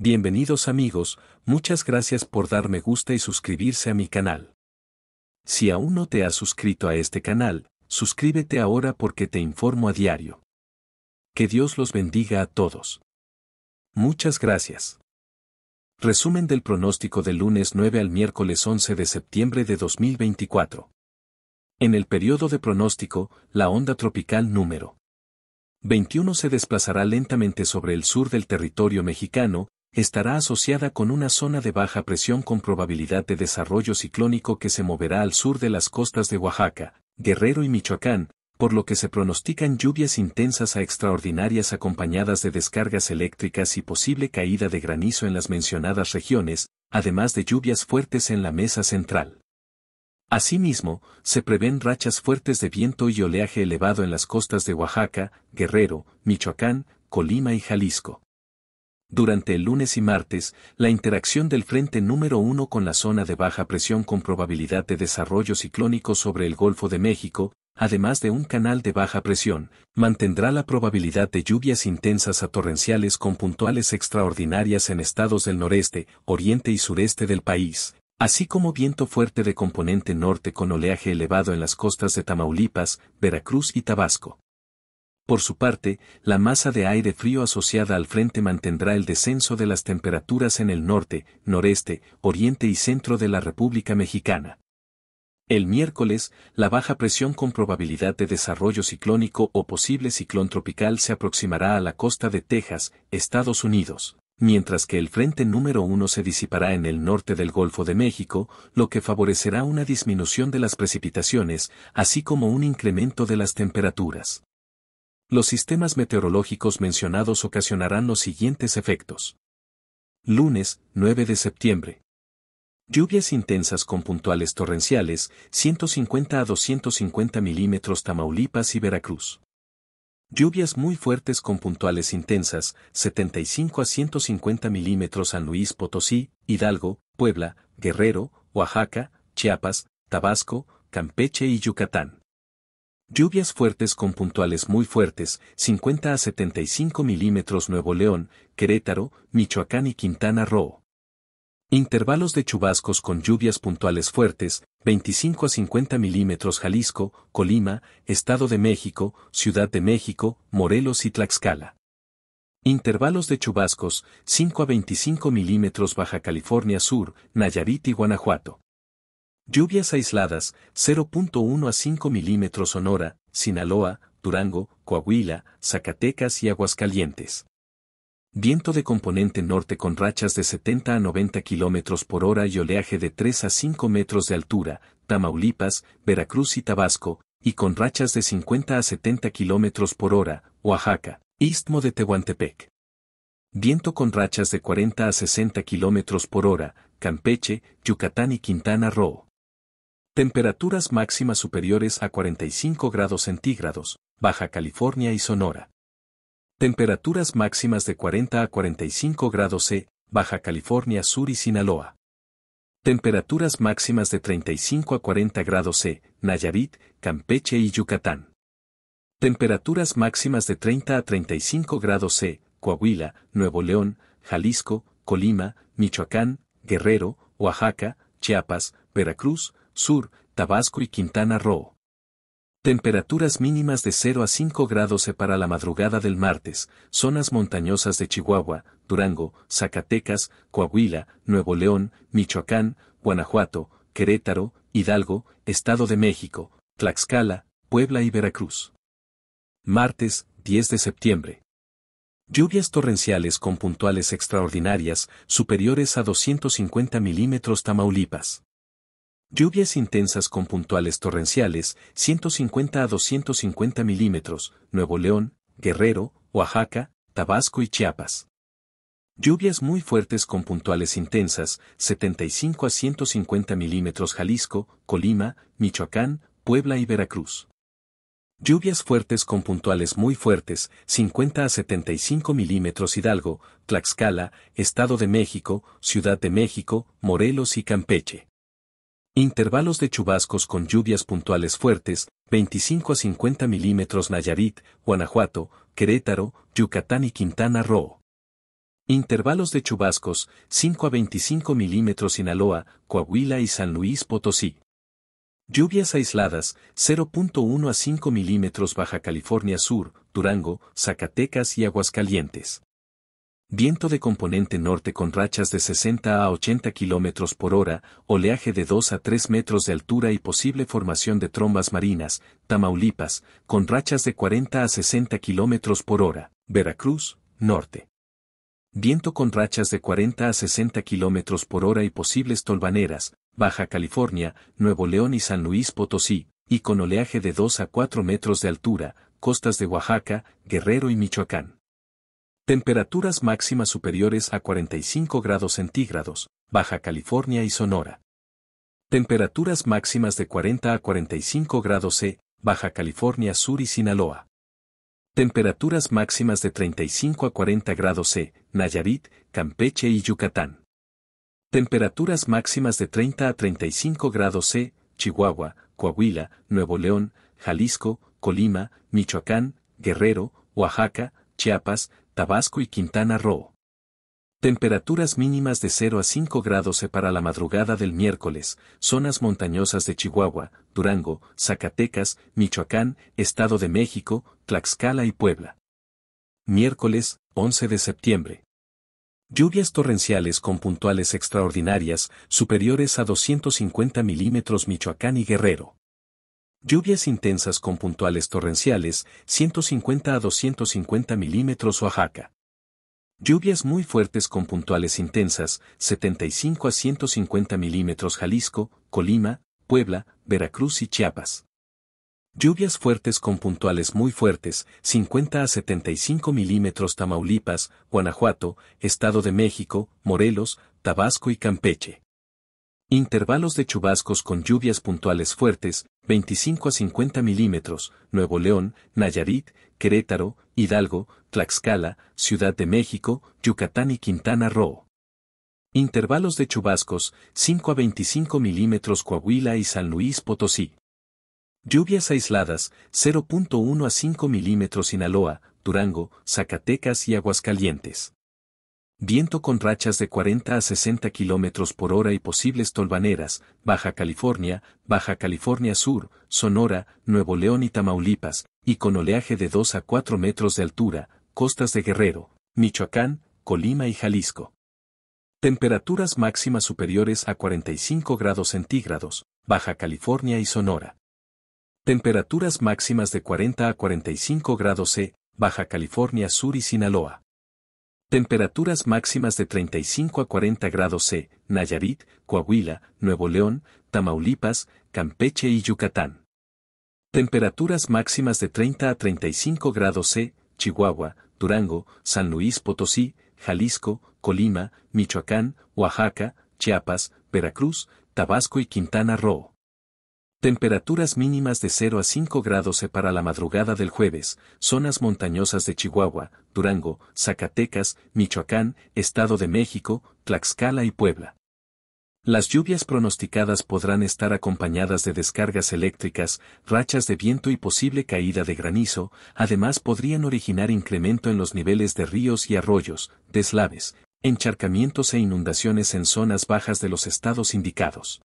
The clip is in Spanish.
Bienvenidos amigos, muchas gracias por darme me gusta y suscribirse a mi canal. Si aún no te has suscrito a este canal, suscríbete ahora porque te informo a diario. Que Dios los bendiga a todos. Muchas gracias. Resumen del pronóstico del lunes 9 al miércoles 11 de septiembre de 2024. En el periodo de pronóstico, la onda tropical número 21 se desplazará lentamente sobre el sur del territorio mexicano, estará asociada con una zona de baja presión con probabilidad de desarrollo ciclónico que se moverá al sur de las costas de Oaxaca, Guerrero y Michoacán, por lo que se pronostican lluvias intensas a extraordinarias acompañadas de descargas eléctricas y posible caída de granizo en las mencionadas regiones, además de lluvias fuertes en la mesa central. Asimismo, se prevén rachas fuertes de viento y oleaje elevado en las costas de Oaxaca, Guerrero, Michoacán, Colima y Jalisco. Durante el lunes y martes, la interacción del frente número 1 con la zona de baja presión con probabilidad de desarrollo ciclónico sobre el Golfo de México, además de un canal de baja presión, mantendrá la probabilidad de lluvias intensas a torrenciales con puntuales extraordinarias en estados del noreste, oriente y sureste del país, así como viento fuerte de componente norte con oleaje elevado en las costas de Tamaulipas, Veracruz y Tabasco. Por su parte, la masa de aire frío asociada al frente mantendrá el descenso de las temperaturas en el norte, noreste, oriente y centro de la República Mexicana. El miércoles, la baja presión con probabilidad de desarrollo ciclónico o posible ciclón tropical se aproximará a la costa de Texas, Estados Unidos, mientras que el frente número uno se disipará en el norte del Golfo de México, lo que favorecerá una disminución de las precipitaciones, así como un incremento de las temperaturas. Los sistemas meteorológicos mencionados ocasionarán los siguientes efectos. Lunes, 9 de septiembre. Lluvias intensas con puntuales torrenciales, 150 a 250 milímetros Tamaulipas y Veracruz. Lluvias muy fuertes con puntuales intensas, 75 a 150 milímetros San Luis Potosí, Hidalgo, Puebla, Guerrero, Oaxaca, Chiapas, Tabasco, Campeche y Yucatán. Lluvias fuertes con puntuales muy fuertes, 50 a 75 milímetros Nuevo León, Querétaro, Michoacán y Quintana Roo. Intervalos de chubascos con lluvias puntuales fuertes, 25 a 50 milímetros Jalisco, Colima, Estado de México, Ciudad de México, Morelos y Tlaxcala. Intervalos de chubascos, 5 a 25 milímetros Baja California Sur, Nayarit y Guanajuato. Lluvias aisladas, 0.1 a 5 milímetros Sonora, Sinaloa, Durango, Coahuila, Zacatecas y Aguascalientes. Viento de componente norte con rachas de 70 a 90 kilómetros por hora y oleaje de 3 a 5 metros de altura, Tamaulipas, Veracruz y Tabasco, y con rachas de 50 a 70 kilómetros por hora, Oaxaca, Istmo de Tehuantepec. Viento con rachas de 40 a 60 kilómetros por hora, Campeche, Yucatán y Quintana Roo. Temperaturas máximas superiores a 45 grados centígrados, Baja California y Sonora. Temperaturas máximas de 40 a 45 grados C, Baja California Sur y Sinaloa. Temperaturas máximas de 35 a 40 grados C, Nayarit, Campeche y Yucatán. Temperaturas máximas de 30 a 35 grados C, Coahuila, Nuevo León, Jalisco, Colima, Michoacán, Guerrero, Oaxaca, Chiapas, Veracruz, Sur, Tabasco y Quintana Roo. Temperaturas mínimas de 0 a 5 grados para la madrugada del martes, zonas montañosas de Chihuahua, Durango, Zacatecas, Coahuila, Nuevo León, Michoacán, Guanajuato, Querétaro, Hidalgo, Estado de México, Tlaxcala, Puebla y Veracruz. Martes, 10 de septiembre. Lluvias torrenciales con puntuales extraordinarias, superiores a 250 milímetros Tamaulipas. Lluvias intensas con puntuales torrenciales, 150 a 250 milímetros, Nuevo León, Guerrero, Oaxaca, Tabasco y Chiapas. Lluvias muy fuertes con puntuales intensas, 75 a 150 milímetros Jalisco, Colima, Michoacán, Puebla y Veracruz. Lluvias fuertes con puntuales muy fuertes, 50 a 75 milímetros Hidalgo, Tlaxcala, Estado de México, Ciudad de México, Morelos y Campeche. Intervalos de chubascos con lluvias puntuales fuertes, 25 a 50 milímetros Nayarit, Guanajuato, Querétaro, Yucatán y Quintana Roo. Intervalos de chubascos, 5 a 25 milímetros Sinaloa, Coahuila y San Luis Potosí. Lluvias aisladas, 0.1 a 5 milímetros Baja California Sur, Durango, Zacatecas y Aguascalientes. Viento de componente norte con rachas de 60 a 80 km por hora, oleaje de 2 a 3 metros de altura y posible formación de trombas marinas, Tamaulipas, con rachas de 40 a 60 km por hora, Veracruz, norte. Viento con rachas de 40 a 60 km por hora y posibles tolvaneras, Baja California, Nuevo León y San Luis Potosí, y con oleaje de 2 a 4 metros de altura, costas de Oaxaca, Guerrero y Michoacán. Temperaturas máximas superiores a 45 grados centígrados, Baja California y Sonora. Temperaturas máximas de 40 a 45 grados C, Baja California Sur y Sinaloa. Temperaturas máximas de 35 a 40 grados C, Nayarit, Campeche y Yucatán. Temperaturas máximas de 30 a 35 grados C, Chihuahua, Coahuila, Nuevo León, Jalisco, Colima, Michoacán, Guerrero, Oaxaca, Chiapas, Tabasco y Quintana Roo. Temperaturas mínimas de 0 a 5 grados para la madrugada del miércoles, zonas montañosas de Chihuahua, Durango, Zacatecas, Michoacán, Estado de México, Tlaxcala y Puebla. Miércoles, 11 de septiembre. Lluvias torrenciales con puntuales extraordinarias, superiores a 250 milímetros Michoacán y Guerrero. Lluvias intensas con puntuales torrenciales, 150 a 250 milímetros Oaxaca. Lluvias muy fuertes con puntuales intensas, 75 a 150 milímetros Jalisco, Colima, Puebla, Veracruz y Chiapas. Lluvias fuertes con puntuales muy fuertes, 50 a 75 milímetros Tamaulipas, Guanajuato, Estado de México, Morelos, Tabasco y Campeche. Intervalos de chubascos con lluvias puntuales fuertes, 25 a 50 milímetros, Nuevo León, Nayarit, Querétaro, Hidalgo, Tlaxcala, Ciudad de México, Yucatán y Quintana Roo. Intervalos de chubascos, 5 a 25 milímetros Coahuila y San Luis Potosí. Lluvias aisladas, 0.1 a 5 milímetros Sinaloa, Durango, Zacatecas y Aguascalientes. Viento con rachas de 40 a 60 km por hora y posibles tolvaneras, Baja California, Baja California Sur, Sonora, Nuevo León y Tamaulipas, y con oleaje de 2 a 4 metros de altura, costas de Guerrero, Michoacán, Colima y Jalisco. Temperaturas máximas superiores a 45 grados centígrados, Baja California y Sonora. Temperaturas máximas de 40 a 45 grados C, Baja California Sur y Sinaloa. Temperaturas máximas de 35 a 40 grados C, Nayarit, Coahuila, Nuevo León, Tamaulipas, Campeche y Yucatán. Temperaturas máximas de 30 a 35 grados C, Chihuahua, Durango, San Luis Potosí, Jalisco, Colima, Michoacán, Oaxaca, Chiapas, Veracruz, Tabasco y Quintana Roo. Temperaturas mínimas de 0 a 5 grados para la madrugada del jueves, zonas montañosas de Chihuahua, Durango, Zacatecas, Michoacán, Estado de México, Tlaxcala y Puebla. Las lluvias pronosticadas podrán estar acompañadas de descargas eléctricas, rachas de viento y posible caída de granizo, además podrían originar incremento en los niveles de ríos y arroyos, deslaves, encharcamientos e inundaciones en zonas bajas de los estados indicados.